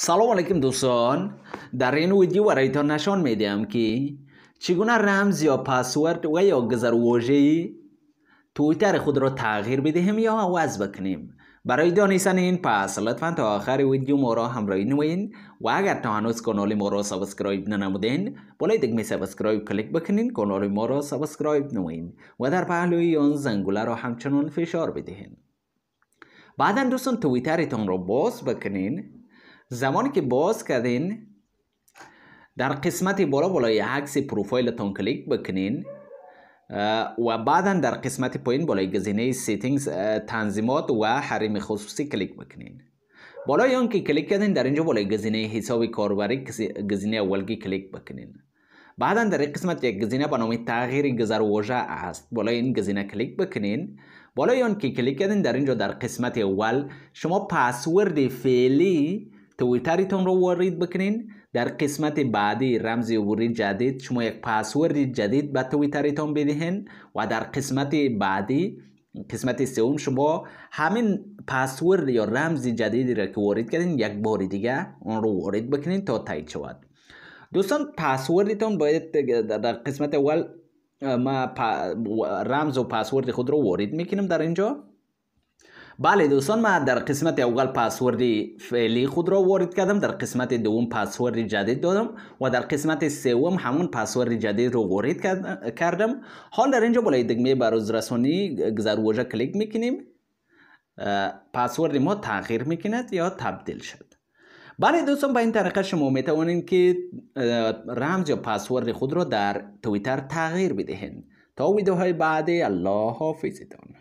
سلام علیکم دوستان در این ویدیو برای تا نشان میدیم که چگونه رمز یا پسورد و یا گذر واژه تویتر خود را تغییر بدهیم یا عوض بکنیم برای دانستن این پس لطفا تا آخر ویدیو ما را همراهی نوین و اگر تا هنوز کانال ما را سابسکرایب ننمودین بالای دکمه سابسکرایب کلیک بکنین کانال ما را سابسکرایب نوین و در پهلوی آن زنگوله را همچنان فشار بدهین بعدا دوستان تان را باز بکنین زمانی که باز کردین در قسمت بالا بالای عکس پروفایلتون کلیک بکنین و بعدا در قسمت پایین بالای گزینه سیتینگز تنظیمات و حریم خصوصی کلیک بکنین بالای اون که کلیک کردین در اینجا بالای گزینه حساب کاربری گزینه اولگی کلیک بکنین بعدا در این قسمت یک گزینه به نام تغییر گذر واژه است بالای این گزینه کلیک بکنین بالای اون کلیک کردین در اینجا در قسمت اول شما پسورد فعلی تویتریتون رو وارد بکنین در قسمت بعدی رمز عبوری جدید شما یک پاسورد جدید به تویتریتون بدهین و در قسمت بعدی قسمت سوم شما همین پاسورد یا رمز جدیدی را که وارد کردین یک بار دیگه اون رو وارد بکنین تا تایید شود دوستان پاسوردتون باید در قسمت اول ما رمز و پاسورد خود رو وارد میکنیم در اینجا بله دوستان من در قسمت اول پسورد فعلی خود را وارد کردم در قسمت دوم پسورد جدید دادم و در قسمت سوم همون پسورد جدید رو وارد کردم حال در اینجا بالای دگمه بازرسانی گذر واژه کلیک میکنیم پاسورد ما تغییر میکند یا تبدیل شد بله دوستان به این طریقه شما میتوانید که رمز یا پسورد خود را در توییتر تغییر بدهید تا ویدیوهای بعدی الله حافظتان